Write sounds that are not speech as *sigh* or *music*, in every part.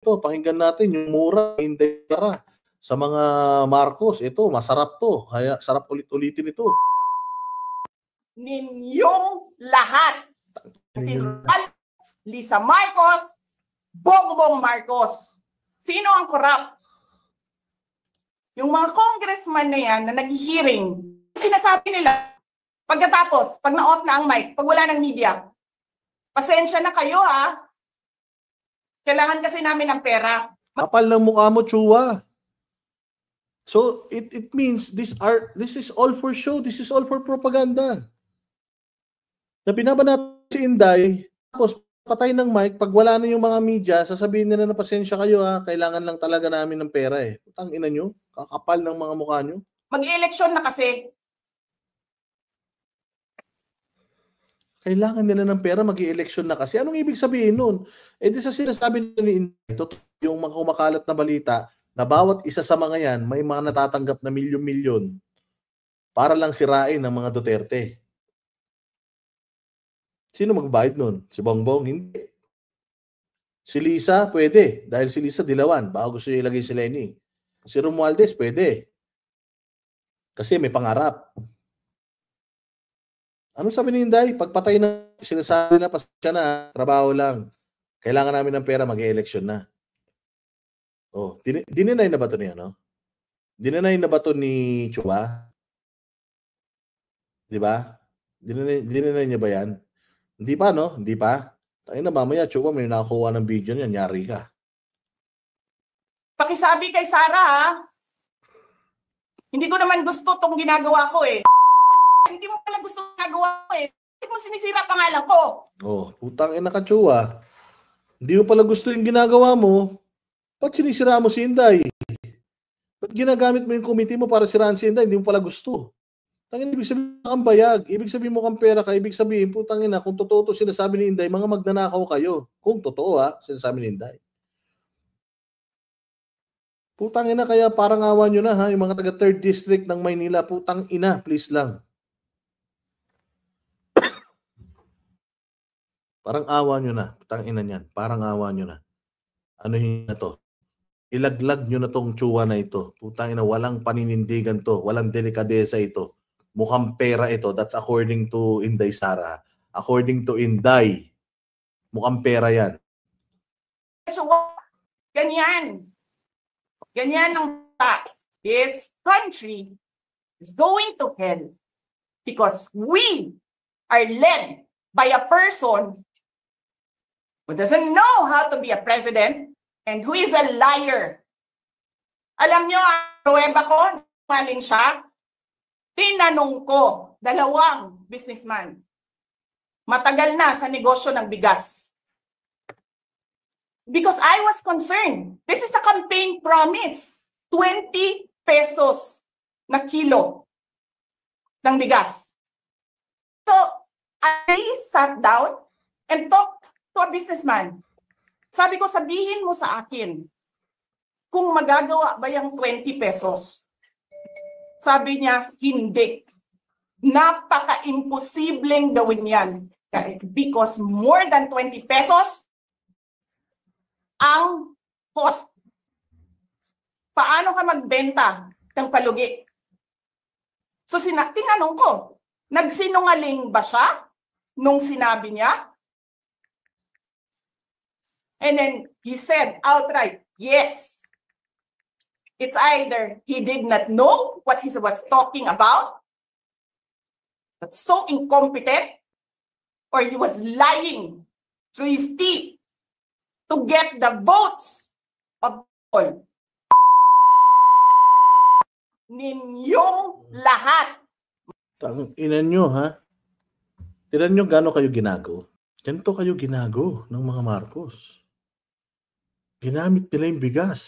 ito, pakinggan natin yung mura, hindi para sa mga Marcos. Ito, masarap to. Kaya sarap ulit-ulitin ito. Ninyong lahat. Lisa Marcos, Bongbong Marcos. Sino ang corrupt? Yung mga congressman na yan na nag-hearing, sinasabi nila, pagkatapos, pag na-off na ang mic, pag wala ng media, pasensya na kayo ha, ah. Kailangan kasi namin ng pera. Kapal ng mukha mo, Chua. So it it means this are this is all for show, this is all for propaganda. Na binabanat si Inday, tapos patay ng mic, pag wala na yung mga media, sasabihin nila na pasensya kayo ha, kailangan lang talaga namin ng pera eh. Putang ina nyo, kakapal ng mga mukha nyo. Mag-eleksyon na kasi. kailangan nila ng pera, mag election na kasi. Anong ibig sabihin nun? E di sa sinasabi ni ito, yung mga kumakalat na balita, na bawat isa sa mga yan, may mga natatanggap na milyon-milyon para lang sirain ng mga Duterte. Sino magbayad nun? Si Bongbong? Hindi. Si Lisa? Pwede. Dahil si Lisa dilawan. Baka gusto ilagay si Lenny. Si Romualdez? Pwede. Kasi may pangarap. Ano sabi ni Inday? Pagpatay na, sinasabi na, pasensya na, trabaho lang. Kailangan namin ng pera, mag-election na. Oh, din dininay na ba ito niya, no? Dininay na ba ito ni Chua? Di ba? Dininay, dininay niya ba yan? Hindi pa, no? Hindi pa. Tayo na, mamaya, Chua, may nakakuha ng video niya, nyari ka. Pakisabi kay Sarah, ha? Hindi ko naman gusto tong ginagawa ko, eh. Hindi mo pala gusto gagawa ko eh. Bakit mo sinisira pangalan ko? Oh, putang ina ka, Chua. Hindi mo pala gusto yung ginagawa mo. Ba't sinisira mo si Inday? Ba't ginagamit mo yung committee mo para siraan si Inday? Hindi mo pala gusto. Tangin, ibig sabihin mo kang bayag, ibig sabihin mo kang pera ka, ibig sabihin, putang ina, kung totoo to sinasabi ni Inday, mga magnanakaw kayo. Kung totoo ha, sinasabi ni Inday. Putang ina, kaya parang awa nyo na ha, yung mga taga 3rd district ng Maynila, putang ina, please lang. Parang awa nyo na. Putang ina niyan. Parang awa nyo na. Ano na to? Ilaglag nyo na tong tsuwa na ito. Putang ina, walang paninindigan to. Walang delikadesa ito. Mukhang pera ito. That's according to Inday Sara. According to Inday, mukhang pera yan. ganyan. Ganyan ang fact. This country is going to hell because we are led by a person who doesn't know how to be a president and who is a liar. Alam nyo, ang pruweba ko, maling siya, tinanong ko, dalawang businessman, matagal na sa negosyo ng bigas. Because I was concerned. This is a campaign promise. 20 pesos na kilo ng bigas. So, I sat down and talked to a businessman. Sabi ko, sabihin mo sa akin kung magagawa ba yung 20 pesos. Sabi niya, hindi. Napaka-imposibleng gawin yan. Because more than 20 pesos ang cost. Paano ka magbenta ng palugi? So sina- tinanong ko, nagsinungaling ba siya nung sinabi niya And then he said outright, yes. It's either he did not know what he was talking about, but so incompetent, or he was lying through his teeth to get the votes of all. Ninyong lahat. Tang ina nyo ha. Tira nyo gano'n kayo ginago. Ganito kayo ginago ng mga Marcos ginamit nila yung bigas.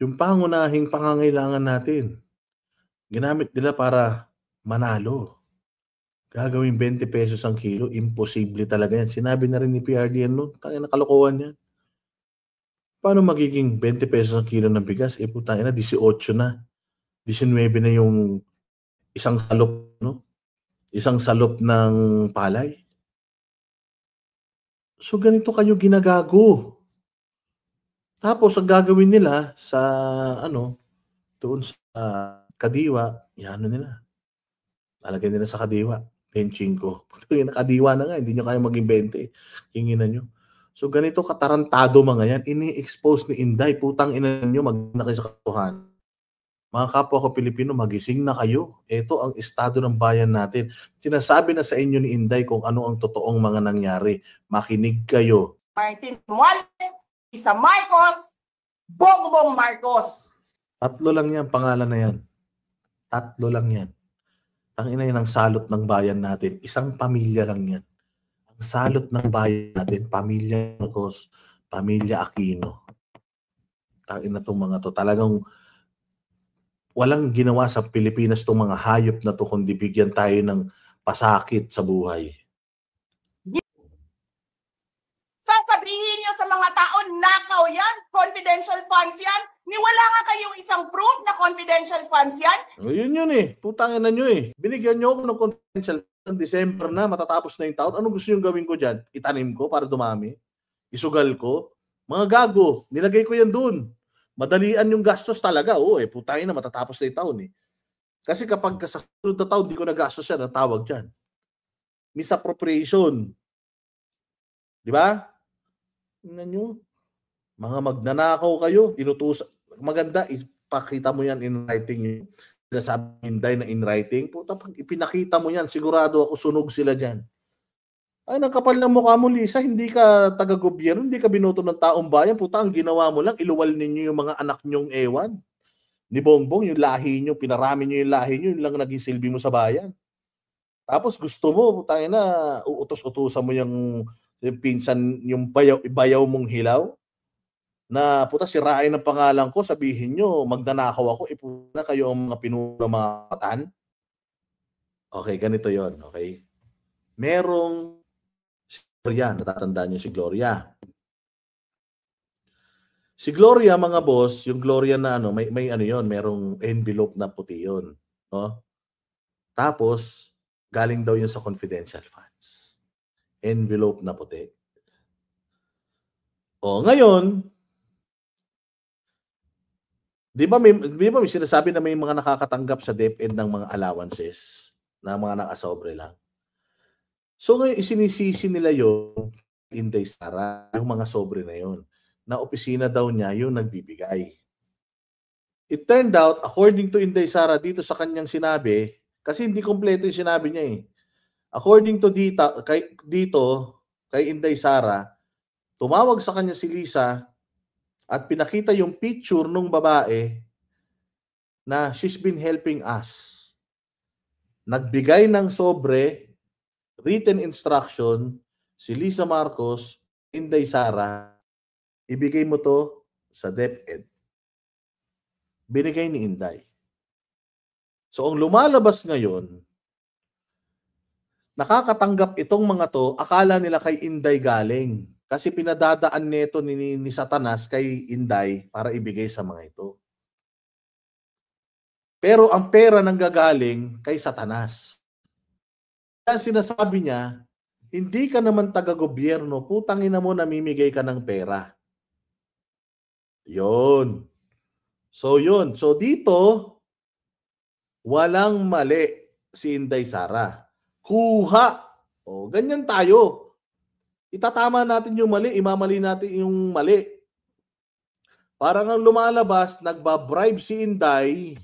Yung pangunahing pangangailangan natin, ginamit nila para manalo. Gagawin 20 pesos ang kilo, imposible talaga yan. Sinabi na rin ni PRDN noon, kaya nakalukuhan yan. Paano magiging 20 pesos ang kilo ng bigas? Eh putangin na, 18 na. 19 na yung isang salop, no? Isang salop ng palay. So ganito kayo ginagago. Tapos ang gagawin nila sa ano doon sa uh, kadiwa, ano nila. Lalagay nila sa kadiwa, benching ko. Putang *laughs* kadiwa na nga, hindi niyo kaya maging 20. Kinginan niyo. So ganito katarantado mga yan, ini-expose ni Inday, putang ina niyo magna kayo sa katuhan. Mga kapwa ko Pilipino, magising na kayo. Ito ang estado ng bayan natin. Sinasabi na sa inyo ni Inday kung ano ang totoong mga nangyari. Makinig kayo. Martin Wallace sa Marcos, Bongbong Marcos. Tatlo lang yan, pangalan na yan. Tatlo lang yan. Ang ina ng salot ng bayan natin. Isang pamilya lang yan. Ang salot ng bayan natin, pamilya Marcos, pamilya Aquino. Ang ina tong mga to. Talagang walang ginawa sa Pilipinas tong mga hayop na to kundi bigyan tayo ng pasakit sa buhay. confidential funds yan? O, oh, yun yun eh. Putang ina nyo eh. Binigyan nyo ako ng confidential funds. December na, matatapos na yung taon. Ano gusto nyo gawin ko dyan? Itanim ko para dumami? Isugal ko? Mga gago, nilagay ko yan doon. Madalian yung gastos talaga. Oo eh, putang ina, matatapos na yung taon eh. Kasi kapag sa sunod na taon, di ko nagastos yan, ang tawag dyan. Misappropriation. Di ba? Tingnan nyo. Mga magnanakaw kayo, tinutusan. Maganda, pakita mo yan in writing. Sinasabi Inday na in writing. Puta, pag ipinakita mo yan, sigurado ako sunog sila dyan. Ay, nagkapal ng mukha mo, Lisa. Hindi ka taga-gobyerno, hindi ka binoto ng taong bayan. Puta, ang ginawa mo lang, iluwal ninyo yung mga anak nyong ewan. Ni Bongbong, yung lahi nyo, pinarami nyo yung lahi nyo, yung lang naging silbi mo sa bayan. Tapos gusto mo, tayo na, uutos-utusan mo yung, yung pinsan, yung bayaw, bayaw mong hilaw na puta sirain ang pangalan ko, sabihin nyo, magnanakaw ako, ipuna kayo ang mga pinuno mga katan. Okay, ganito yon okay? Merong si Gloria, natatandaan nyo si Gloria. Si Gloria, mga boss, yung Gloria na ano, may, may ano yon merong envelope na puti yon No? Tapos, galing daw yun sa confidential funds. Envelope na puti. O, ngayon, Di ba may di ba may sinasabi na may mga nakakatanggap sa DepEd ng mga allowances na mga nakasobre lang. So ngayon isinisisi nila yung Inday Sara, yung mga sobre na yon na opisina daw niya yung nagbibigay. It turned out, according to Inday Sara dito sa kanyang sinabi, kasi hindi kompleto yung sinabi niya eh. According to dita, kay, dito, kay Inday Sara, tumawag sa kanya si Lisa at pinakita yung picture nung babae na she's been helping us. Nagbigay ng sobre, written instruction, si Lisa Marcos, Inday Sara, ibigay mo to sa DepEd. Binigay ni Inday. So ang lumalabas ngayon, nakakatanggap itong mga to, akala nila kay Inday galing kasi pinadadaan nito ni, ni, ni Satanas kay Inday para ibigay sa mga ito. Pero ang pera nang gagaling kay Satanas. Kaya sinasabi niya, hindi ka naman taga-gobyerno, putang ina mo namimigay ka ng pera. Yon. So yun. So dito, walang mali si Inday Sara. Kuha. O, ganyan tayo itatama natin yung mali, imamali natin yung mali. Parang ang lumalabas, nagbabribe si Inday,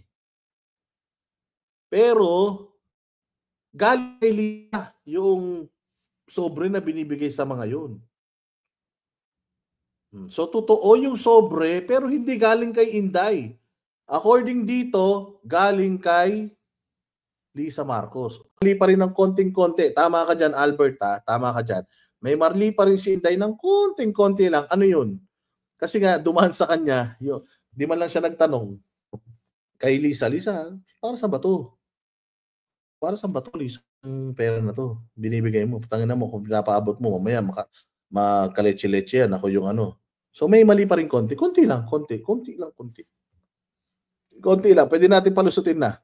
pero galing kay Lina yung sobre na binibigay sa mga yun. Hmm, so totoo yung sobre pero hindi galing kay Inday. According dito, galing kay Lisa Marcos. Mali pa rin ng konting-konti. Tama ka dyan, Albert. Ha? Tama ka dyan. May marli pa rin si Inday ng konting-konti lang. Ano yun? Kasi nga, dumaan sa kanya, yun, di man lang siya nagtanong kay Lisa, Lisa, para sa bato? Para sa bato, Lisa, ang pera na to? Binibigay mo. Tangin na mo, kung pinapaabot mo, mamaya maka, makaleche-leche yan. Ako yung ano. So may mali pa rin konti. Konti lang, konti. Konti lang, konti. Konti lang. Pwede natin palusutin na.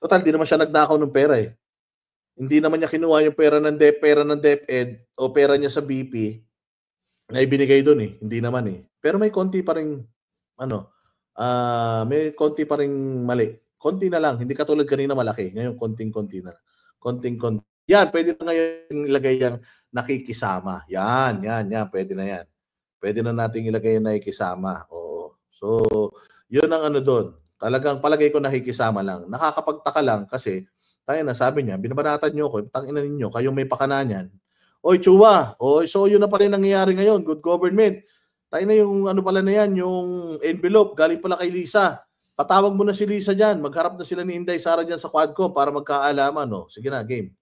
Total, di naman siya nagdakaw ng pera eh hindi naman niya kinuha yung pera ng Dep, pera ng DepEd o pera niya sa BP na ibinigay doon eh. Hindi naman eh. Pero may konti pa rin ano, uh, may konti pa rin mali. Konti na lang, hindi katulad kanina malaki. Ngayon konting-konti na lang. Konting-konti. Yan, pwede na ngayon ilagay yung nakikisama. Yan, yan, yan, pwede na yan. Pwede na nating ilagay yung nakikisama. Oo. So, yun ang ano doon. Talagang palagay ko nakikisama lang. Nakakapagtaka lang kasi tayo na, sabi niya, binabanatan niyo ako, tang ina ninyo, kayo may pakanan Oy, chuwa. oy, so yun na pa rin nangyayari ngayon, good government. Tayo na yung ano pala na yan, yung envelope, galing pala kay Lisa. Patawag mo na si Lisa dyan, magharap na sila ni Inday Sara dyan sa quad ko para magkaalaman. No? Oh, sige na, game.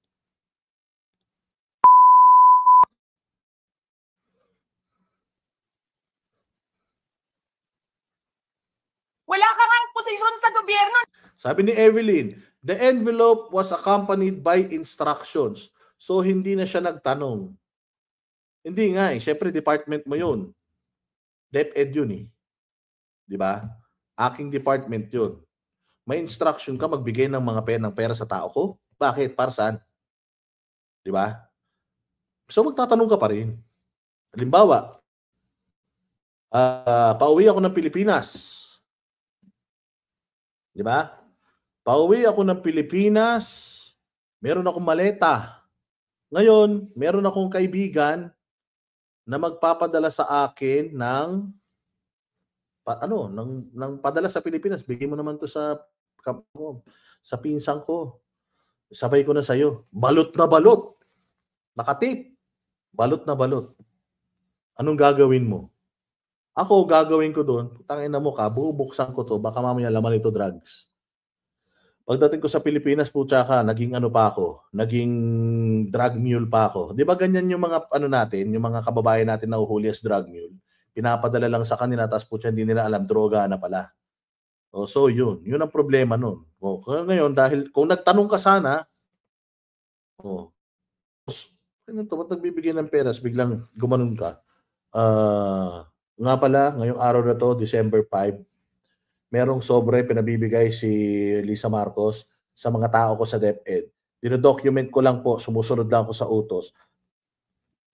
Wala ka nga posisyon sa gobyerno. Sabi ni Evelyn, The envelope was accompanied by instructions. So hindi na siya nagtanong. Hindi nga eh. Siyempre department mo yun. DepEd yun eh. Di ba? Aking department yun. May instruction ka magbigay ng mga pera, ng pera sa tao ko? Bakit? Para saan? Di ba? So magtatanong ka pa rin. Halimbawa, uh, pauwi ako ng Pilipinas. Di ba? Pauwi ako ng Pilipinas, meron akong maleta. Ngayon, meron akong kaibigan na magpapadala sa akin ng pa, ano, ng, ng padala sa Pilipinas. Bigay mo naman to sa ko, sa pinsang ko. Sabay ko na sa iyo. Balot na balot. Nakatip. Balot na balot. Anong gagawin mo? Ako, gagawin ko doon. Tangin na mo ka, bubuksan ko to. Baka mamaya laman ito drugs. Pagdating ko sa Pilipinas po tsaka, naging ano pa ako, naging drug mule pa ako. Di ba ganyan yung mga ano natin, yung mga kababayan natin na uhuli as drug mule? Pinapadala lang sa kanila, tapos po siya, hindi nila alam, droga na pala. O, oh, so yun, yun ang problema nun. O, oh, ngayon, dahil kung nagtanong ka sana, o, oh, ano to, ba't nagbibigay ng peras, biglang gumanon ka. Uh, nga pala, ngayong araw na to, December 5, merong sobre pinabibigay si Lisa Marcos sa mga tao ko sa DepEd. Dinodocument ko lang po, sumusunod lang ako sa utos.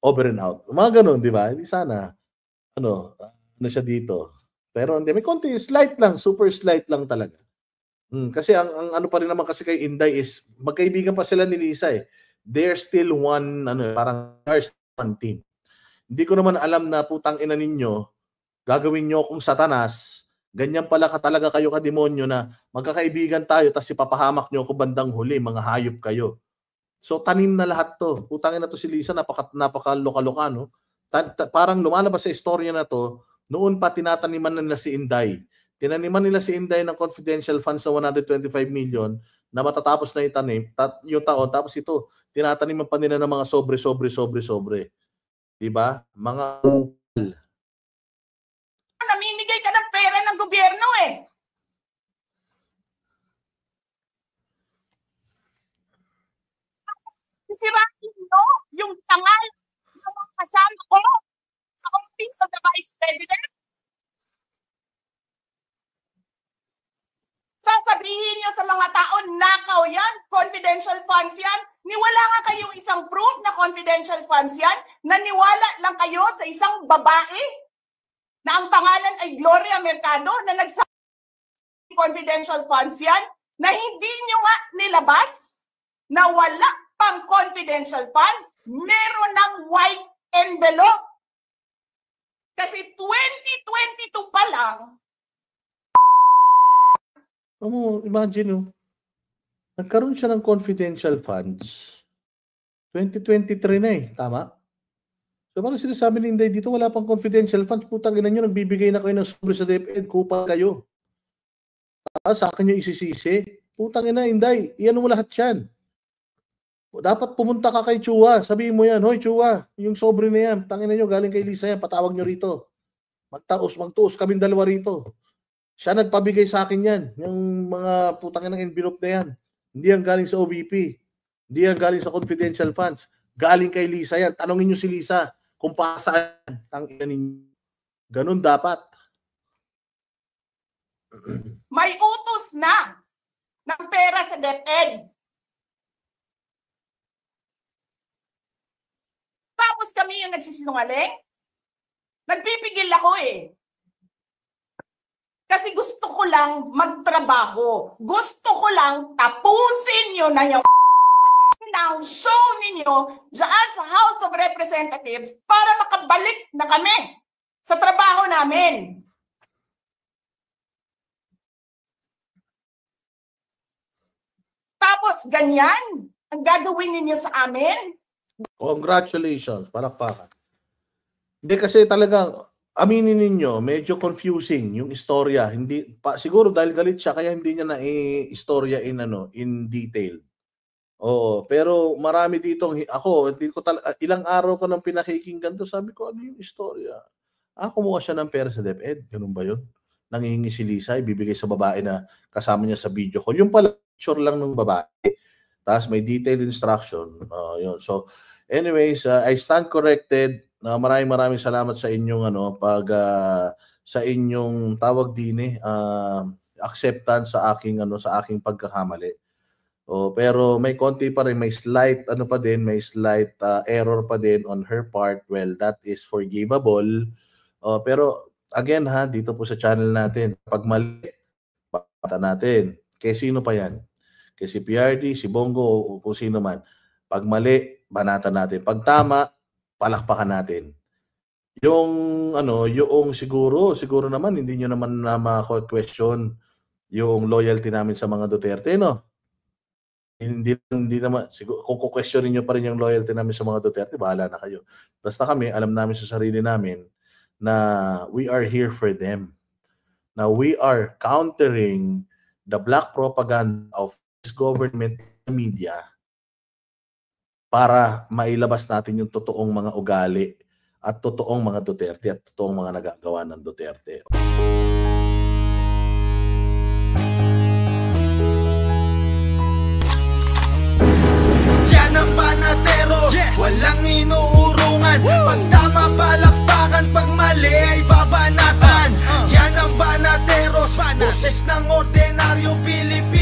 Over and out. Mga ganun, di ba? Hindi sana. Ano, ano siya dito? Pero hindi, may konti, slight lang, super slight lang talaga. Hmm, kasi ang, ang ano pa rin naman kasi kay Inday is magkaibigan pa sila ni Lisa eh. They're still one, ano, parang they're one team. Hindi ko naman alam na putang ina ninyo, gagawin nyo akong satanas Ganyan pala ka talaga kayo kademonyo na magkakaibigan tayo tapos ipapahamak nyo ako bandang huli, mga hayop kayo. So tanim na lahat to. Utangin na to si Lisa, napaka, napaka loka-loka, no? Ta- ta- parang lumalabas sa istorya na to, noon pa tinataniman nila si Inday. Tinaniman nila si Inday ng confidential funds na 125 million na matatapos na itanim, tat, yung taon, tapos ito, tinataniman pa nila ng mga sobre, sobre, sobre, sobre. Diba? Mga sisirain nyo yung tangal ng mga kasama ko sa Office of the Vice President? Sasabihin nyo sa mga tao, nakaw yan, confidential funds yan, niwala nga kayong isang proof na confidential funds yan, naniwala lang kayo sa isang babae na ang pangalan ay Gloria Mercado na nagsabi confidential funds yan, na hindi nyo nga nilabas na wala pang confidential funds, meron ng white envelope. Kasi 2022 pa lang. Amo, imagine no. Oh. Nagkaroon siya ng confidential funds. 2023 na eh, tama? So parang sinasabi ni Inday dito, wala pang confidential funds. Putang ina nyo, nagbibigay na kayo ng sobre sa DepEd, kupa kayo. Tapos ah, sa akin nyo isisisi. Putang ina, Inday, iyan mo lahat yan. Dapat pumunta ka kay Chua. Sabi mo yan, Hoy Chua, yung sobre na yan, tangin na nyo, galing kay Lisa yan, patawag nyo rito. Magtaos, magtuos kaming dalawa rito. Siya nagpabigay sa akin yan, yung mga putangin ng envelope na yan. Hindi yan galing sa OBP. Hindi yan galing sa confidential funds. Galing kay Lisa yan. Tanongin nyo si Lisa kung pasaan ang ina ninyo. Ganun dapat. May utos na ng pera sa DepEd Tapos kami yung nagsisinungaling? Nagpipigil ako eh. Kasi gusto ko lang magtrabaho. Gusto ko lang tapusin nyo na yung *laughs* ng show ninyo dyan sa House of Representatives para makabalik na kami sa trabaho namin. Tapos ganyan ang gagawin ninyo sa amin? Congratulations. Palakpakan. Hindi kasi talaga, aminin ninyo, medyo confusing yung istorya. Hindi, pa, siguro dahil galit siya, kaya hindi niya na istorya in, ano, in detail. Oo, pero marami dito, ako, hindi ko talaga, ah, ilang araw ko nang pinakikinggan to, sabi ko, ano yung istorya? Ah, kumuha siya ng pera sa DepEd, ganun ba yun? Nangihingi si Lisa, ibibigay sa babae na kasama niya sa video ko. Yung pala, sure lang ng babae. Tapos may detailed instruction. Uh, yun. So, Anyways, uh, I stand corrected. Uh, maraming maraming salamat sa inyong ano pag uh, sa inyong tawag din eh uh, acceptance sa aking ano sa aking pagkakamali. Oh, pero may konti pa rin, may slight ano pa din, may slight uh, error pa din on her part. Well, that is forgivable. Oh, pero again ha, dito po sa channel natin, pag mali, pata natin. Kay sino pa yan? Kay si PRD, si Bongo, o kung sino man. Pag mali, banatan natin. Pag tama, palakpakan natin. Yung ano, yung siguro, siguro naman hindi niyo naman na ma-question yung loyalty namin sa mga Duterte, no? Hindi hindi naman siguro kung questionin niyo pa rin yung loyalty namin sa mga Duterte, bahala na kayo. Basta kami, alam namin sa sarili namin na we are here for them. Now we are countering the black propaganda of this government media para mailabas natin yung totoong mga ugali at totoong mga Duterte at totoong mga nagagawa ng Duterte. Yan ang panatero, yes! walang inuurungan. Woo! Pag tama palakpakan, pag mali ay babanatan. Uh, uh. Yan ang panateros, boses ng ordinaryo Pilipino.